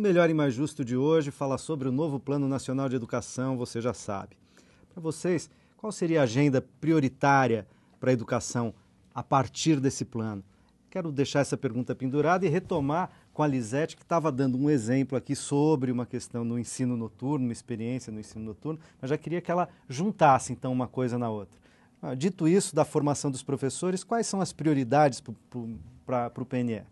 O Melhor e Mais Justo de hoje fala sobre o novo Plano Nacional de Educação, você já sabe. Para vocês, qual seria a agenda prioritária para a educação a partir desse plano? Quero deixar essa pergunta pendurada e retomar com a Lisete, que estava dando um exemplo aqui sobre uma questão no ensino noturno, uma experiência no ensino noturno, mas já queria que ela juntasse então uma coisa na outra. Ah, dito isso, da formação dos professores, quais são as prioridades para o PNE?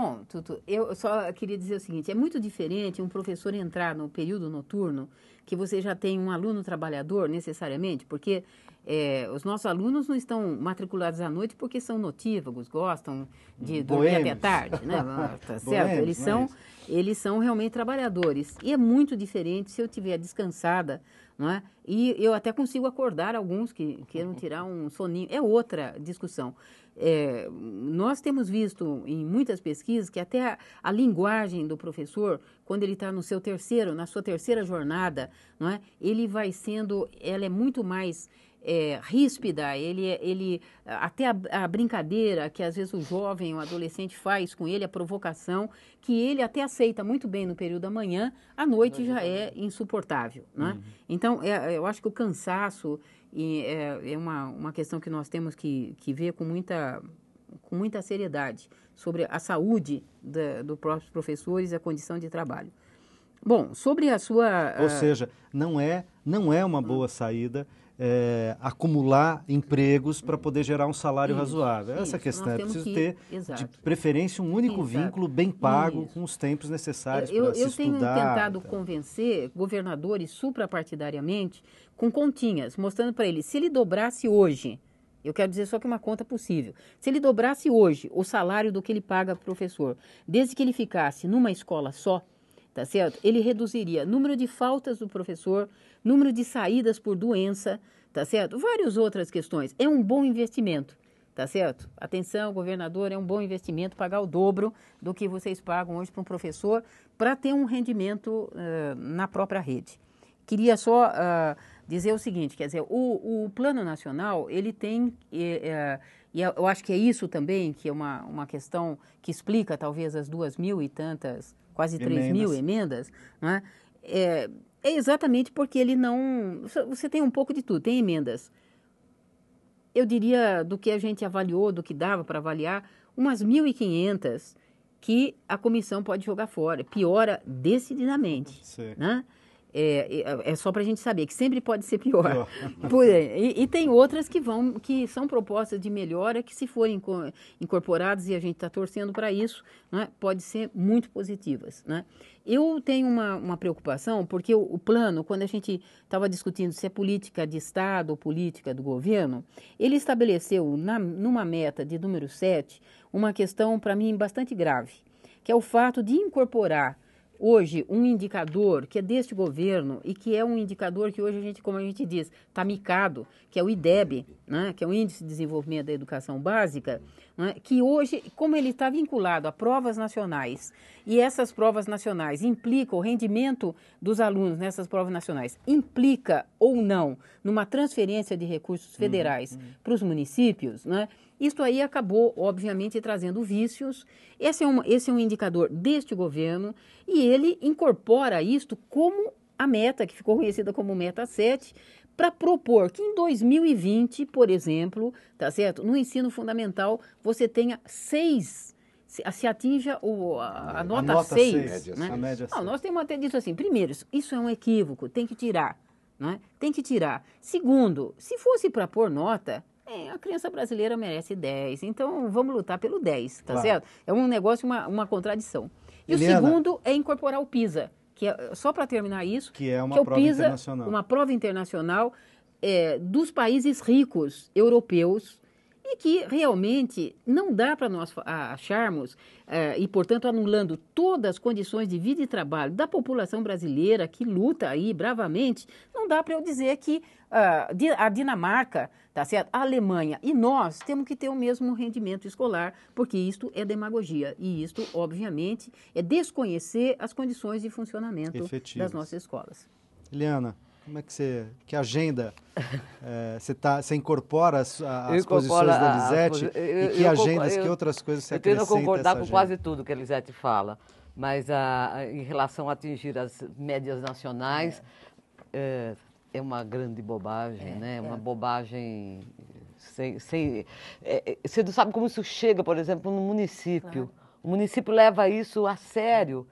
Bom, Tuto, eu só queria dizer o seguinte: é muito diferente um professor entrar no período noturno que você já tem um aluno trabalhador necessariamente, porque é, os nossos alunos não estão matriculados à noite porque são notívagos, gostam de dormir Boêmios. até tarde, né? Ah, tá certo? Boêmios, é eles, são, eles são realmente trabalhadores. E é muito diferente se eu tiver descansada não é? E eu até consigo acordar alguns que queiram tirar um soninho. É outra discussão. É, nós temos visto em muitas pesquisas que até a, a linguagem do professor, quando ele está no seu terceiro, na sua terceira jornada, não é? Ele vai sendo, ela é muito mais é, ríspida, ele, ele até a, a, brincadeira que às vezes o jovem, o adolescente faz com ele, a provocação, que ele até aceita muito bem no período da manhã, à noite já é insuportável. Né? Uhum. Então, é, eu acho que o cansaço é, é, uma, uma questão que nós temos que, que ver com muita, com muita seriedade sobre a saúde dos do próprios professores e a condição de trabalho. Bom, sobre a sua. Ou uh... seja, não é, não é uma boa saída é, acumular empregos para poder gerar um salário isso, razoável. Isso, Essa questão é preciso que, ter, exato. de preferência, um único exato. vínculo bem pago isso. com os tempos necessários para é, eu se Eu tenho tentado tá. convencer governadores suprapartidariamente com continhas, mostrando para eles, se ele dobrasse hoje, eu quero dizer só que é uma conta possível. Se ele dobrasse hoje o salário do que ele paga para professor, desde que ele ficasse numa escola só, tá certo? Ele reduziria número de faltas do professor, número de saídas por doença, tá certo? Várias outras questões. É um bom investimento, tá certo? Atenção, governador, é um bom investimento pagar o dobro do que vocês pagam hoje para um professor para ter um rendimento uh, na própria rede. Queria só uh, dizer o seguinte, quer dizer, o, o Plano Nacional, ele tem... Uh, e eu acho que é isso também que é uma, uma questão que explica talvez as duas mil e tantas quase emendas. 3 mil emendas, né? é, é exatamente porque ele não. Você tem um pouco de tudo, tem emendas. Eu diria do que a gente avaliou, do que dava para avaliar, umas 1.500 que a comissão pode jogar fora, piora decididamente. Sim. Né? É, é, é, só para a gente saber que sempre pode ser pior. pior. e, e, tem outras que vão, que são propostas de melhora que se forem incorporadas e a gente está torcendo para isso, né, pode ser muito positivas. Né? Eu tenho uma, uma preocupação porque o, o plano, quando a gente estava discutindo se é política de Estado ou política do governo, ele estabeleceu na, numa meta de número 7 uma questão para mim bastante grave, que é o fato de incorporar hoje um indicador que é deste governo e que é um indicador que hoje a gente, como a gente diz, está micado, que é o IDEB, né, que é o Índice de Desenvolvimento da Educação Básica, né, que hoje, como ele está vinculado a provas nacionais, e essas provas nacionais implicam o rendimento dos alunos nessas provas nacionais, implica ou não numa transferência de recursos uhum, federais uhum. para os municípios, né, isso aí acabou, obviamente, trazendo vícios. Esse é, um, esse é um indicador deste governo e ele incorpora isto como a meta, que ficou conhecida como meta 7, para propor que em 2020, por exemplo, tá certo? No ensino fundamental você tenha seis se, se atinja o, a, a, nota 6. Né? nós temos até dito assim, primeiro, isso, isso é um equívoco, tem que tirar. Né? Tem que tirar. Segundo, se fosse para pôr nota, é, a criança brasileira merece 10. Então vamos lutar pelo 10, tá claro. certo? É um negócio, uma, uma contradição. E Helena, o segundo é incorporar o PISA, que é, só para terminar isso, que é uma que é prova PISA, internacional. Uma prova internacional é, dos países ricos europeus e que realmente não dá para nós acharmos, eh, e portanto anulando todas as condições de vida e trabalho da população brasileira que luta aí bravamente, não dá para eu dizer que ah, a Dinamarca, tá certo? a Alemanha e nós temos que ter o mesmo rendimento escolar, porque isto é demagogia e isto, obviamente, é desconhecer as condições de funcionamento das nossas escolas. Eliana, como é que você. Que agenda é, você, tá, incorpora as, a, posições a, da Lisete? e que eu, agendas, eu, que outras coisas você acrescenta? Eu tento concordar com agenda. quase tudo que a Lisete fala, mas a, em relação a atingir as médias nacionais, é, é, é uma grande bobagem, é, né? É uma é. bobagem sem. sem você não sabe como isso chega, por exemplo, no município. Claro. O município leva isso a sério.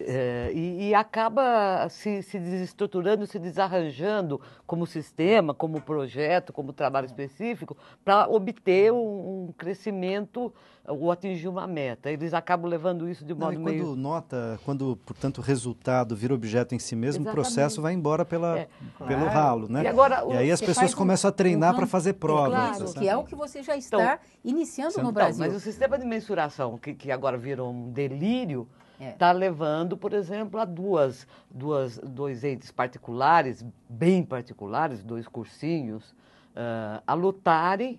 É, e, e, acaba se, se, desestruturando, se desarranjando como sistema, como projeto, como trabalho específico, para obter um, um, crescimento ou atingir uma meta. Eles acabam levando isso de modo Não, meio... quando nota, quando, portanto, o resultado vira objeto em si mesmo, Exatamente. o processo vai embora pela, é, pelo ralo, né? E, agora, e aí as pessoas um, começam a treinar um, para fazer provas. Claro, né? que é o que você já então, está então, iniciando no então, Brasil. Então, mas o sistema de mensuração, que, que agora virou um delírio está é. levando, por exemplo, a duas, duas, dois entes particulares, bem particulares, dois cursinhos, uh, a lutarem uh,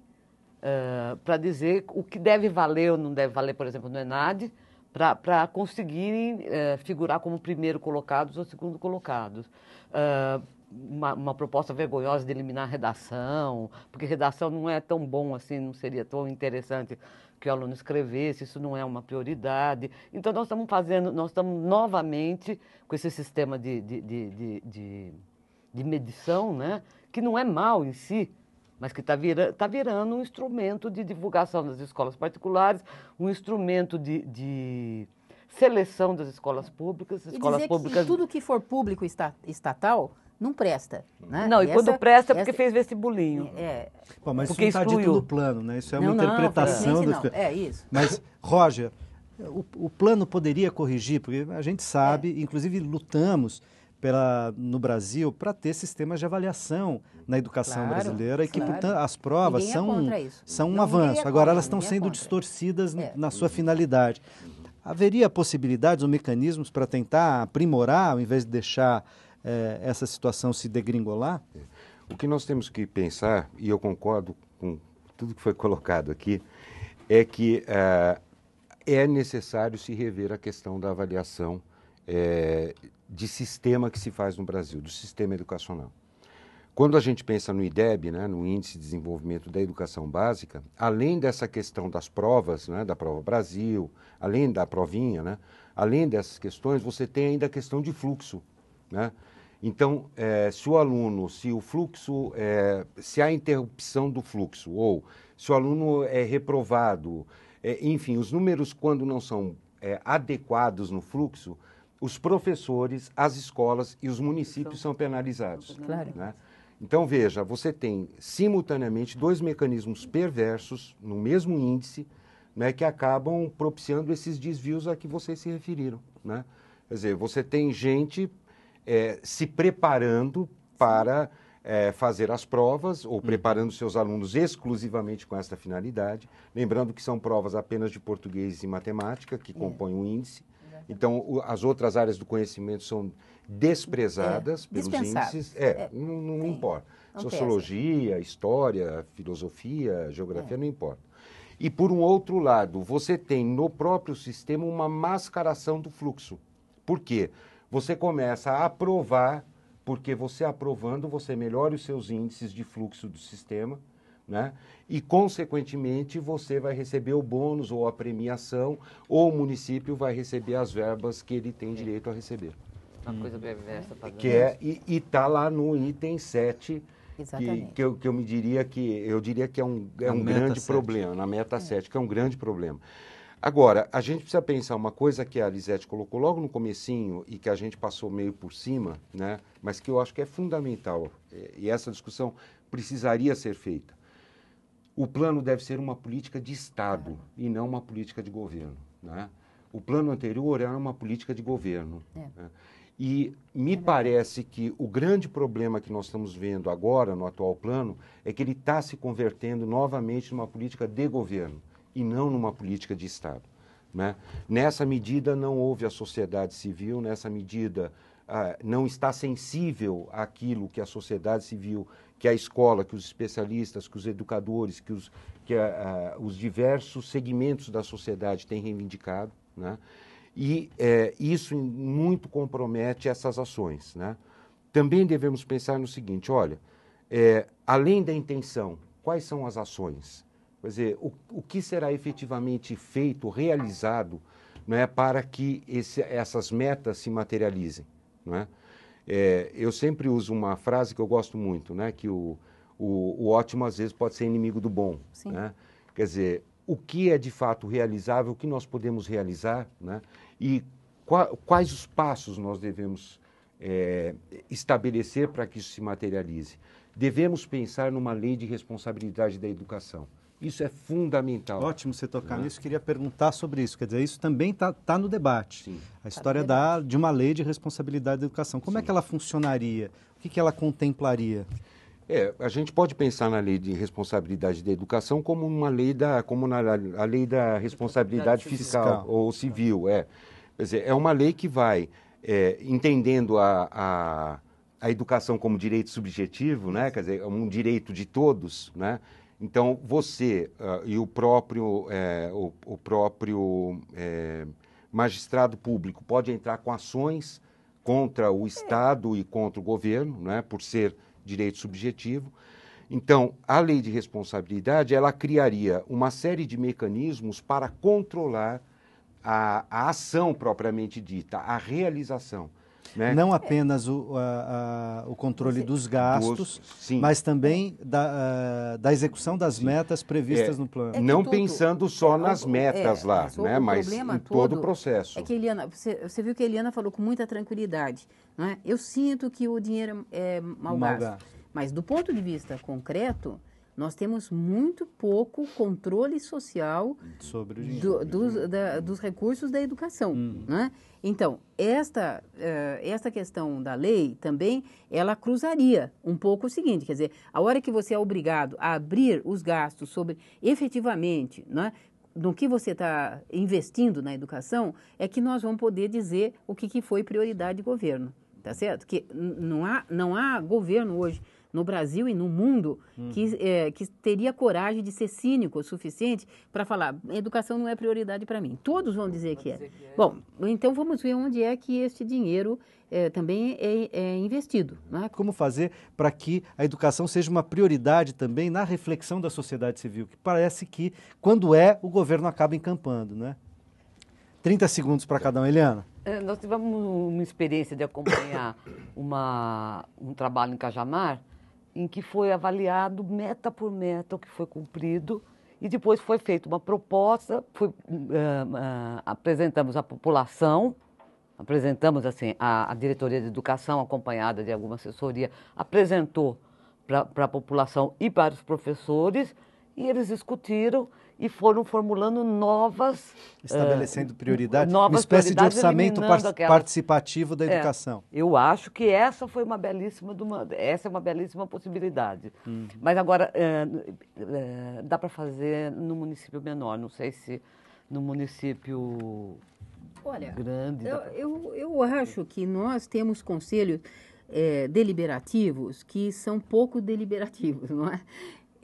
ah, para dizer o que deve valer ou não deve valer, por exemplo, no ENAD, para conseguirem uh, figurar como primeiro colocados ou segundo colocados. Ah, uma, uma, proposta vergonhosa de eliminar a redação, porque redação não é tão bom assim, não seria tão interessante que o aluno escrevesse, isso não é uma prioridade. Então, nós estamos fazendo, nós estamos novamente com esse sistema de, de, de, de, de medição, né? que não é mal em si, mas que está vira, tá virando um instrumento de divulgação das escolas particulares, um instrumento de, de seleção das escolas públicas. Escolas e dizer públicas... que tudo que for público está, estatal não presta. Né? Não, e, quando presta é porque essa... fez vestibulinho. É, Pô, mas porque isso está dito no plano, né? Isso é uma não, interpretação. Não, das... É isso. Mas, Roger, o, o, plano poderia corrigir, porque a gente sabe, é. inclusive lutamos pela, no Brasil para ter sistemas de avaliação na educação claro, brasileira e que, portanto, as provas ninguém são, é são um não, avanço. É Agora, elas estão é sendo distorcidas é. na sua finalidade. Haveria possibilidades ou mecanismos para tentar aprimorar, ao invés de deixar é, essa situação se degringolar? O que nós temos que pensar, e eu concordo com tudo que foi colocado aqui, é que é, é necessário se rever a questão da avaliação é, de sistema que se faz no Brasil, do sistema educacional. Quando a gente pensa no IDEB, né, no Índice de Desenvolvimento da Educação Básica, além dessa questão das provas, né, da prova Brasil, além da provinha, né, além dessas questões, você tem ainda a questão de fluxo. Né? Então, é, se o aluno, se o fluxo, é, se há interrupção do fluxo, ou se o aluno é reprovado, é, enfim, os números, quando não são adequados no fluxo, os professores, as escolas e os municípios são penalizados. Claro. Né? Então, veja, você tem simultaneamente dois mecanismos perversos no mesmo índice né, que acabam propiciando esses desvios a que vocês se referiram. Né? Quer dizer, você tem gente é, se preparando para é, fazer as provas ou uhum. preparando seus alunos exclusivamente com esta finalidade. Lembrando que são provas apenas de português e matemática, que é. compõem o índice. Então, o, as outras áreas do conhecimento são desprezadas é, pelos índices. É, é, não, não importa. Sociologia, história, filosofia, geografia, não importa. E, por um outro lado, você tem no próprio sistema uma mascaração do fluxo. Por quê? você começa a aprovar, porque você aprovando, você melhora os seus índices de fluxo do sistema, né? e, consequentemente, você vai receber o bônus ou a premiação, ou o município vai receber as verbas que ele tem é. direito a receber. Uma hum. coisa perversa. Uhum. Que é, e está lá no item 7, que, que, eu, que eu me diria que, eu diria que é um, é um grande 7. problema, na meta é. 7, que é um grande problema. Agora, a gente precisa pensar uma coisa que a Lisete colocou logo no comecinho e que a gente passou meio por cima, né? mas que eu acho que é fundamental, é, e essa discussão precisaria ser feita. O plano deve ser uma política de Estado e não uma política de governo. Né? O plano anterior era uma política de governo. É. Né? E me parece que o grande problema que nós estamos vendo agora no atual plano é que ele está se convertendo novamente numa política de governo e não numa política de Estado. Né? Nessa medida, não houve a sociedade civil, nessa medida, ah, não está sensível àquilo que a sociedade civil, que a escola, que os especialistas, que os educadores, que os, que ah, ah, os diversos segmentos da sociedade têm reivindicado. Né? E é, isso muito compromete essas ações. Né? Também devemos pensar no seguinte: olha, é, além da intenção, quais são as ações? Quer dizer, o, o que será efetivamente feito, realizado, não é, para que esse, essas metas se materializem? Não é? É, eu sempre uso uma frase que eu gosto muito, né? Que o, o, o ótimo às vezes pode ser inimigo do bom. Sim. Né? Quer dizer, o que é de fato realizável, o que nós podemos realizar, né? E qua, quais os passos nós devemos é, estabelecer para que isso se materialize? Devemos pensar numa lei de responsabilidade da educação. Isso é fundamental. Ótimo você tocar né? nisso. Queria perguntar sobre isso. Quer dizer, isso também está tá no debate. Sim. A tá história tá da, de uma lei de responsabilidade da educação. Como é Sim. é que ela funcionaria? O que, que ela contemplaria? É, a gente pode pensar na lei de responsabilidade da educação como uma lei da, como na, a lei da responsabilidade fiscal, fiscal, ou civil, é. Quer dizer, é uma lei que vai é, entendendo a, a, a educação como direito subjetivo, né? Quer dizer, um direito de todos, né? Então, você uh, e o próprio, é, o, o, próprio é, magistrado público pode entrar com ações contra o Estado e contra o governo, né, por ser direito subjetivo. Então, a lei de responsabilidade ela criaria uma série de mecanismos para controlar a, a ação propriamente dita, a realização. Né? Não apenas o, a, a, o controle dos gastos, mas também da, a, da execução das Sim. metas previstas é, no plano. É não tudo, pensando só é, nas é, metas é, lá, né? mas em todo, todo o processo. É que Eliana, você, você, viu que a Eliana falou com muita tranquilidade. Né? Eu sinto que o dinheiro é mal, é mal gasto. gasto. Mas do ponto de vista concreto, nós temos muito pouco controle social sobre do, dos, uhum. da, dos, recursos da educação. Hum. Né? Então, esta, uh, esta questão da lei também, ela cruzaria um pouco o seguinte, quer dizer, a hora que você é obrigado a abrir os gastos sobre, efetivamente, né, no que você está investindo na educação, é que nós vamos poder dizer o que, que foi prioridade de governo, tá certo? Que não há, não há governo hoje no Brasil e no mundo hum. que, é, que teria coragem de ser cínico o suficiente para falar: educação não é prioridade para mim. Todos vão dizer, que, é. dizer é. que, é. Bom, então vamos ver onde é que este dinheiro é, também é, é investido. Né? Como fazer para que a educação seja uma prioridade também na reflexão da sociedade civil? Que parece que, quando é, o governo acaba encampando, né? 30 segundos para cada um, Eliana. É, nós tivemos uma experiência de acompanhar uma, um trabalho em Cajamar, em que foi avaliado meta por meta o que foi cumprido e depois foi feita uma proposta, foi, uh, uh, apresentamos à população, apresentamos assim a, a, diretoria de educação acompanhada de alguma assessoria apresentou para a população e para os professores e eles discutiram e foram formulando novas. Estabelecendo uh, prioridades, novas uma espécie de orçamento par aquelas. participativo da é, educação. É, eu acho que essa foi uma belíssima, essa é uma belíssima possibilidade. Uhum. Mas agora, uh, uh, dá para fazer no município menor, não sei se no município Olha, grande. Eu, eu, eu acho que nós temos conselhos. É, deliberativos que são pouco deliberativos, não é?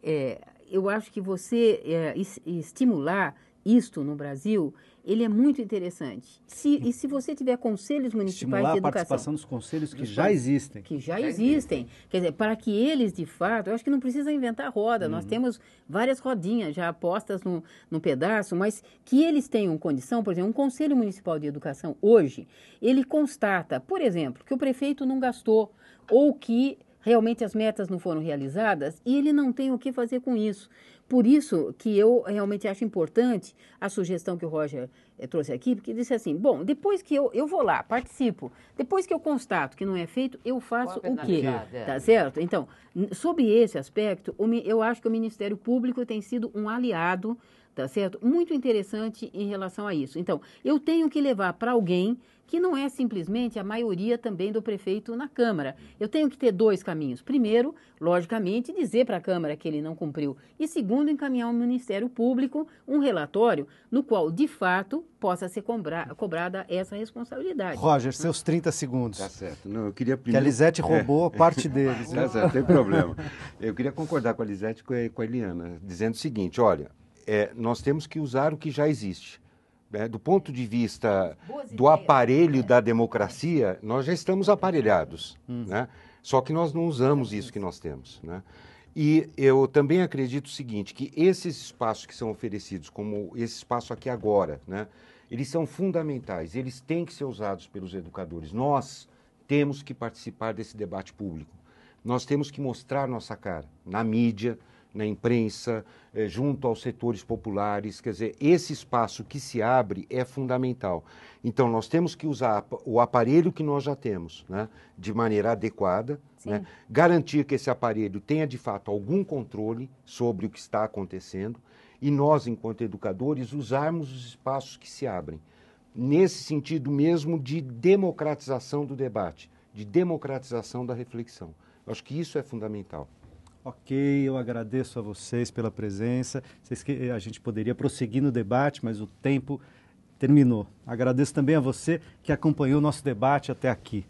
é eu acho que você é, estimular isto no Brasil, ele é muito interessante. Se, e se você tiver conselhos municipais Estimular de educação... a participação dos conselhos que já existem. Que já, existem. Quer dizer, para que eles, de fato, eu acho que não precisa inventar roda. Nós uhum. temos várias rodinhas já apostas no, no pedaço, mas que eles tenham condição, por exemplo, um conselho municipal de educação hoje, ele constata, por exemplo, que o prefeito não gastou ou que realmente as metas não foram realizadas e ele não tem o que fazer com isso. Por isso que eu realmente acho importante a sugestão que o Roger eh, trouxe aqui, porque disse assim: bom, depois que eu, eu vou lá, participo, depois que eu constato que não é feito, eu faço o quê? É. Tá certo? Então, sobre esse aspecto, eu acho que o Ministério Público tem sido um aliado, tá certo? Muito interessante em relação a isso. Então, eu tenho que levar para alguém que não é simplesmente a maioria também do prefeito na Câmara. Eu tenho que ter dois caminhos. Primeiro, logicamente, dizer para a Câmara que ele não cumpriu. E segundo, encaminhar ao Ministério Público um relatório no qual, de fato, possa ser cobrada essa responsabilidade. Roger, né? seus 30 segundos. Tá certo. Não, eu queria primeiro... Que a Lisete roubou é. parte deles. tá né? certo, tem problema. Eu queria concordar com a Lisete e com a Eliana, dizendo o seguinte, olha, é, nós temos que usar o que já existe. É, do ponto de vista Boas do ideias, aparelho é. da democracia, nós já estamos aparelhados. Hum. Né? Só que nós não usamos isso que nós temos. Né? E eu também acredito o seguinte, que esses espaços que são oferecidos, como esse espaço aqui agora, né, eles são fundamentais, eles têm que ser usados pelos educadores. Nós temos que participar desse debate público. Nós temos que mostrar nossa cara na mídia, na imprensa, eh, junto aos setores populares. Quer dizer, esse espaço que se abre é fundamental. Então, nós temos que usar o aparelho que nós já temos né, de maneira adequada, né, garantir que esse aparelho tenha de fato algum controle sobre o que está acontecendo e nós, enquanto educadores, usarmos os espaços que se abrem. Nesse sentido mesmo de democratização do debate, de democratização da reflexão. Eu acho que isso é fundamental. Ok, eu agradeço a vocês pela presença. Vocês que, a gente poderia prosseguir no debate, mas o tempo terminou. Agradeço também a você que acompanhou o nosso debate até aqui.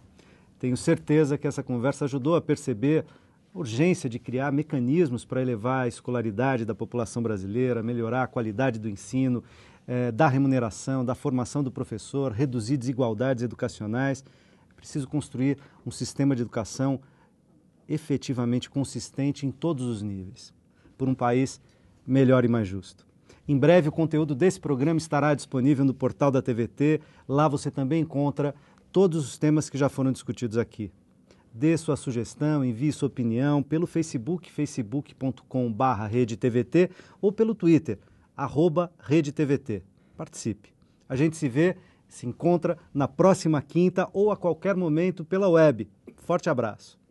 Tenho certeza que essa conversa ajudou a perceber a urgência de criar mecanismos para elevar a escolaridade da população brasileira, melhorar a qualidade do ensino, eh, da remuneração, da formação do professor, reduzir desigualdades educacionais. Preciso construir um sistema de educação efetivamente consistente em todos os níveis, por um país melhor e mais justo. Em breve, o conteúdo desse programa estará disponível no portal da TVT. Lá você também encontra todos os temas que já foram discutidos aqui. Dê sua sugestão, envie sua opinião pelo Facebook, facebook.com.br RedeTVT ou pelo Twitter, arroba RedeTVT. Participe. A gente se vê, se encontra na próxima quinta ou a qualquer momento pela web. Forte abraço.